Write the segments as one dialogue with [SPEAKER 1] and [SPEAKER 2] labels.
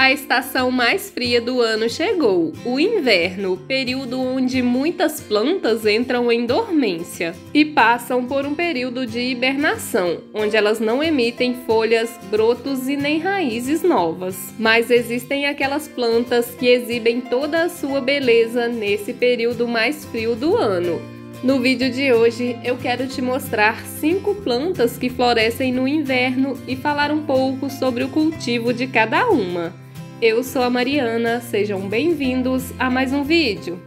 [SPEAKER 1] A estação mais fria do ano chegou, o inverno, período onde muitas plantas entram em dormência e passam por um período de hibernação, onde elas não emitem folhas, brotos e nem raízes novas. Mas existem aquelas plantas que exibem toda a sua beleza nesse período mais frio do ano. No vídeo de hoje eu quero te mostrar 5 plantas que florescem no inverno e falar um pouco sobre o cultivo de cada uma. Eu sou a Mariana, sejam bem-vindos a mais um vídeo.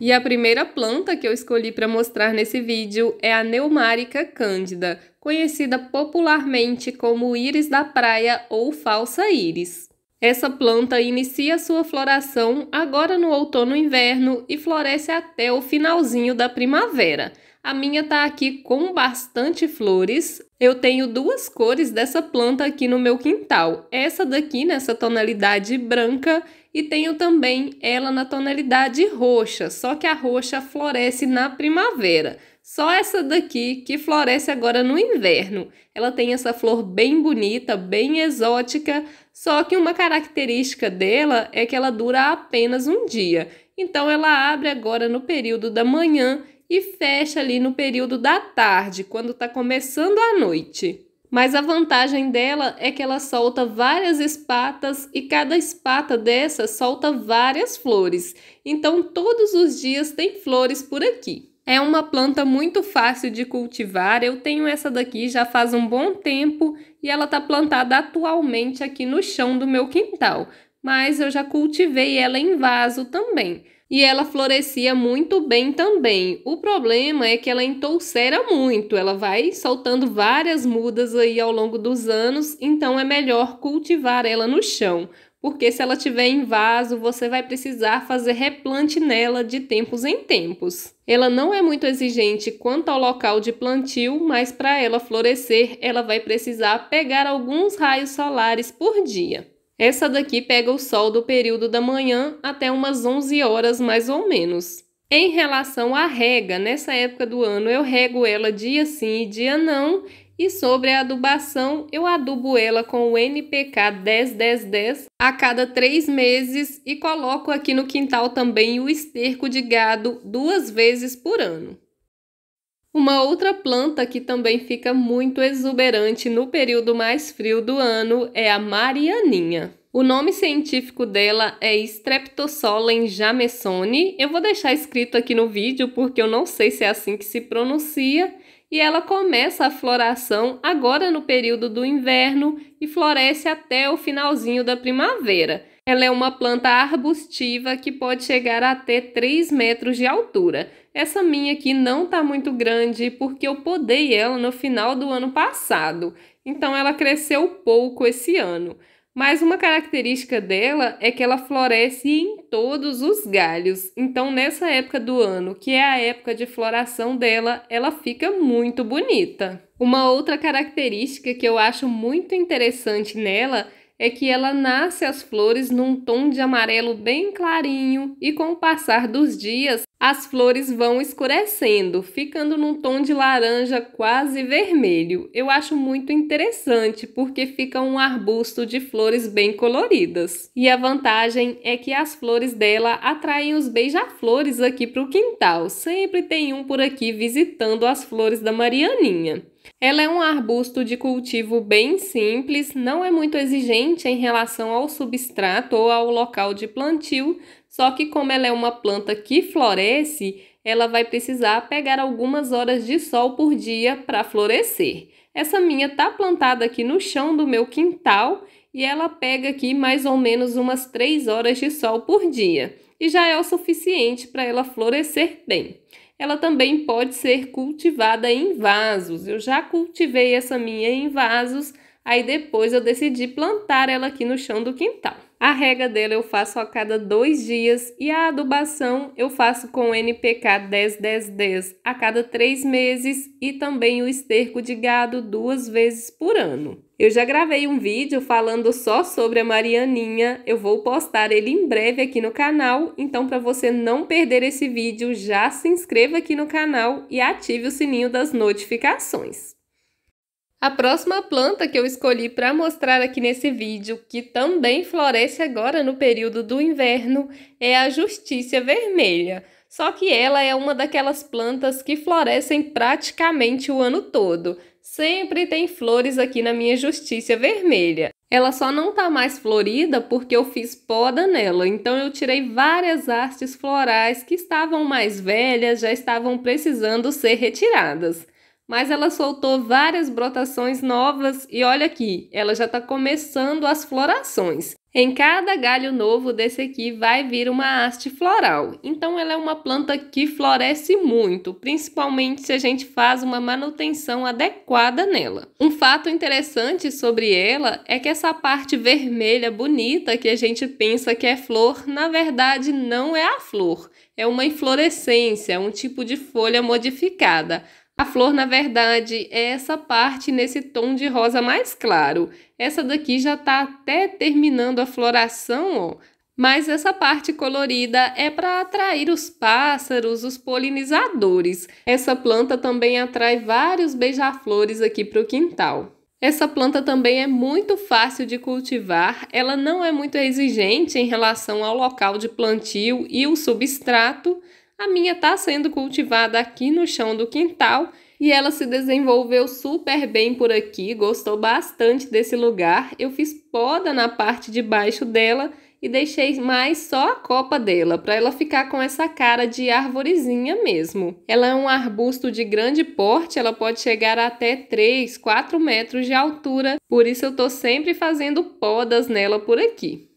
[SPEAKER 1] E a primeira planta que eu escolhi para mostrar nesse vídeo é a Neumárica cândida, conhecida popularmente como íris da praia ou falsa íris. Essa planta inicia sua floração agora no outono e inverno e floresce até o finalzinho da primavera – a minha tá aqui com bastante flores. Eu tenho duas cores dessa planta aqui no meu quintal. Essa daqui nessa tonalidade branca e tenho também ela na tonalidade roxa, só que a roxa floresce na primavera. Só essa daqui que floresce agora no inverno. Ela tem essa flor bem bonita, bem exótica, só que uma característica dela é que ela dura apenas um dia. Então ela abre agora no período da manhã e fecha ali no período da tarde, quando está começando a noite. Mas a vantagem dela é que ela solta várias espatas e cada espata dessa solta várias flores. Então todos os dias tem flores por aqui. É uma planta muito fácil de cultivar. Eu tenho essa daqui já faz um bom tempo e ela está plantada atualmente aqui no chão do meu quintal. Mas eu já cultivei ela em vaso também e ela florescia muito bem também. O problema é que ela entoucera muito, ela vai soltando várias mudas aí ao longo dos anos, então é melhor cultivar ela no chão, porque se ela tiver em vaso, você vai precisar fazer replante nela de tempos em tempos. Ela não é muito exigente quanto ao local de plantio, mas para ela florescer, ela vai precisar pegar alguns raios solares por dia. Essa daqui pega o sol do período da manhã até umas 11 horas mais ou menos. Em relação à rega, nessa época do ano eu rego ela dia sim e dia não, e sobre a adubação, eu adubo ela com o NPK 10-10-10 a cada três meses e coloco aqui no quintal também o esterco de gado duas vezes por ano. Uma outra planta que também fica muito exuberante no período mais frio do ano é a marianinha. O nome científico dela é Streptosolen jamesoni. Eu vou deixar escrito aqui no vídeo porque eu não sei se é assim que se pronuncia. E ela começa a floração agora no período do inverno e floresce até o finalzinho da primavera. Ela é uma planta arbustiva que pode chegar até 3 metros de altura. Essa minha aqui não está muito grande porque eu podei ela no final do ano passado, então ela cresceu pouco esse ano. Mas uma característica dela é que ela floresce em todos os galhos. Então, nessa época do ano, que é a época de floração dela, ela fica muito bonita. Uma outra característica que eu acho muito interessante nela é que ela nasce as flores num tom de amarelo bem clarinho e com o passar dos dias as flores vão escurecendo, ficando num tom de laranja quase vermelho. Eu acho muito interessante porque fica um arbusto de flores bem coloridas. E a vantagem é que as flores dela atraem os beija-flores aqui para o quintal. Sempre tem um por aqui visitando as flores da Marianinha. Ela é um arbusto de cultivo bem simples, não é muito exigente em relação ao substrato ou ao local de plantio, só que como ela é uma planta que floresce, ela vai precisar pegar algumas horas de sol por dia para florescer. Essa minha está plantada aqui no chão do meu quintal e ela pega aqui mais ou menos umas 3 horas de sol por dia, e já é o suficiente para ela florescer bem ela também pode ser cultivada em vasos. Eu já cultivei essa minha em vasos, aí depois eu decidi plantar ela aqui no chão do quintal. A rega dela eu faço a cada dois dias e a adubação eu faço com NPK 10-10-10 a cada três meses e também o esterco de gado duas vezes por ano. Eu já gravei um vídeo falando só sobre a Marianinha, eu vou postar ele em breve aqui no canal, então para você não perder esse vídeo, já se inscreva aqui no canal e ative o sininho das notificações. A próxima planta que eu escolhi para mostrar aqui nesse vídeo, que também floresce agora no período do inverno, é a Justiça Vermelha. Só que ela é uma daquelas plantas que florescem praticamente o ano todo, Sempre tem flores aqui na minha Justiça Vermelha. Ela só não tá mais florida porque eu fiz poda nela, então eu tirei várias hastes florais que estavam mais velhas, já estavam precisando ser retiradas mas ela soltou várias brotações novas e olha aqui, ela já está começando as florações. Em cada galho novo desse aqui vai vir uma haste floral. Então ela é uma planta que floresce muito, principalmente se a gente faz uma manutenção adequada nela. Um fato interessante sobre ela é que essa parte vermelha bonita que a gente pensa que é flor, na verdade não é a flor, é uma inflorescência, é um tipo de folha modificada. A flor, na verdade, é essa parte nesse tom de rosa mais claro. Essa daqui já está até terminando a floração, ó. Mas essa parte colorida é para atrair os pássaros, os polinizadores. Essa planta também atrai vários beija-flores aqui para o quintal. Essa planta também é muito fácil de cultivar, ela não é muito exigente em relação ao local de plantio e o substrato, a minha está sendo cultivada aqui no chão do quintal e ela se desenvolveu super bem por aqui, gostou bastante desse lugar. Eu fiz poda na parte de baixo dela e deixei mais só a copa dela, para ela ficar com essa cara de arvorezinha mesmo. Ela é um arbusto de grande porte, ela pode chegar até 3, 4 metros de altura, por isso eu estou sempre fazendo podas nela por aqui.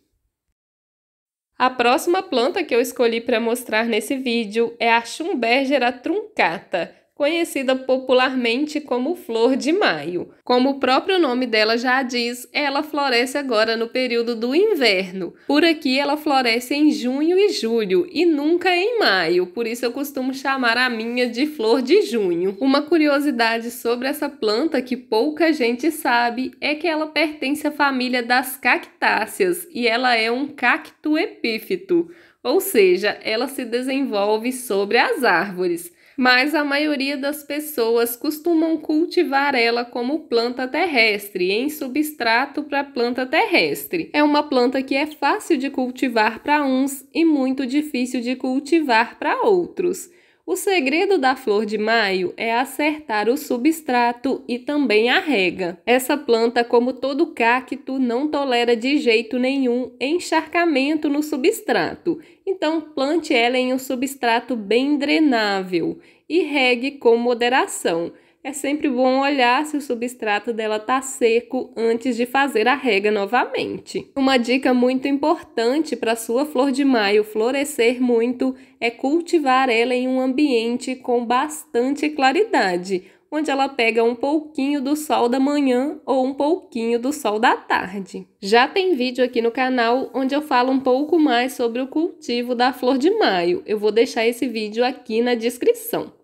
[SPEAKER 1] A próxima planta que eu escolhi para mostrar nesse vídeo é a Schumbergera truncata, conhecida popularmente como Flor de Maio. Como o próprio nome dela já diz, ela floresce agora no período do inverno. Por aqui ela floresce em junho e julho e nunca em maio, por isso eu costumo chamar a minha de Flor de Junho. Uma curiosidade sobre essa planta que pouca gente sabe é que ela pertence à família das cactáceas e ela é um cacto epífito. Ou seja, ela se desenvolve sobre as árvores mas a maioria das pessoas costumam cultivar ela como planta terrestre, em substrato para planta terrestre. É uma planta que é fácil de cultivar para uns e muito difícil de cultivar para outros. O segredo da flor de maio é acertar o substrato e também a rega. Essa planta, como todo cacto, não tolera de jeito nenhum encharcamento no substrato, então plante ela em um substrato bem drenável e regue com moderação. É sempre bom olhar se o substrato dela tá seco antes de fazer a rega novamente. Uma dica muito importante para sua flor de maio florescer muito é cultivar ela em um ambiente com bastante claridade, onde ela pega um pouquinho do sol da manhã ou um pouquinho do sol da tarde. Já tem vídeo aqui no canal onde eu falo um pouco mais sobre o cultivo da flor de maio. Eu vou deixar esse vídeo aqui na descrição.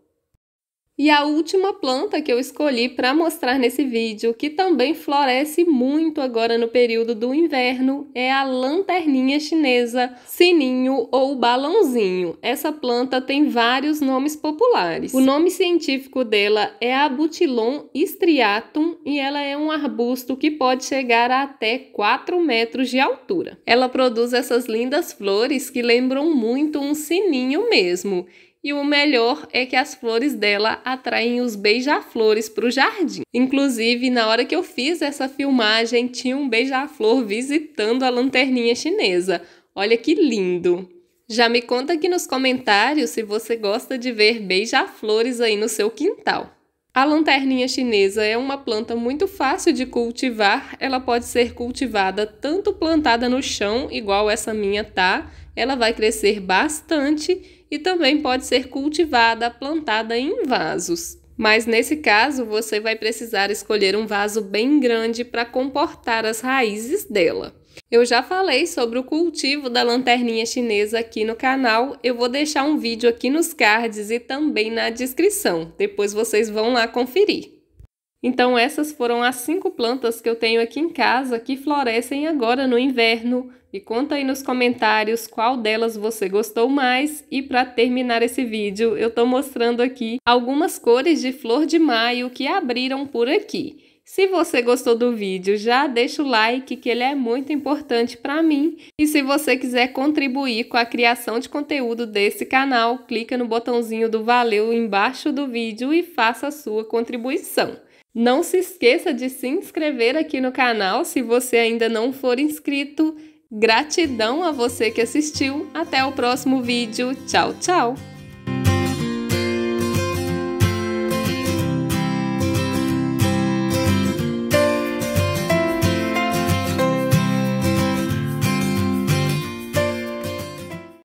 [SPEAKER 1] E a última planta que eu escolhi para mostrar nesse vídeo, que também floresce muito agora no período do inverno, é a lanterninha chinesa, sininho ou balãozinho. Essa planta tem vários nomes populares. O nome científico dela é Abutilon striatum e ela é um arbusto que pode chegar a até 4 metros de altura. Ela produz essas lindas flores que lembram muito um sininho mesmo e o melhor é que as flores dela atraem os beija-flores para o jardim. Inclusive, na hora que eu fiz essa filmagem, tinha um beija-flor visitando a lanterninha chinesa. Olha que lindo! Já me conta aqui nos comentários se você gosta de ver beija-flores aí no seu quintal. A lanterninha chinesa é uma planta muito fácil de cultivar, ela pode ser cultivada tanto plantada no chão, igual essa minha tá, ela vai crescer bastante e também pode ser cultivada, plantada em vasos. Mas nesse caso, você vai precisar escolher um vaso bem grande para comportar as raízes dela. Eu já falei sobre o cultivo da lanterninha chinesa aqui no canal, eu vou deixar um vídeo aqui nos cards e também na descrição, depois vocês vão lá conferir. Então essas foram as cinco plantas que eu tenho aqui em casa que florescem agora no inverno. E conta aí nos comentários qual delas você gostou mais. E para terminar esse vídeo, eu estou mostrando aqui algumas cores de flor de maio que abriram por aqui. Se você gostou do vídeo, já deixa o like que ele é muito importante para mim. E se você quiser contribuir com a criação de conteúdo desse canal, clica no botãozinho do valeu embaixo do vídeo e faça a sua contribuição. Não se esqueça de se inscrever aqui no canal se você ainda não for inscrito. Gratidão a você que assistiu. Até o próximo vídeo. Tchau, tchau!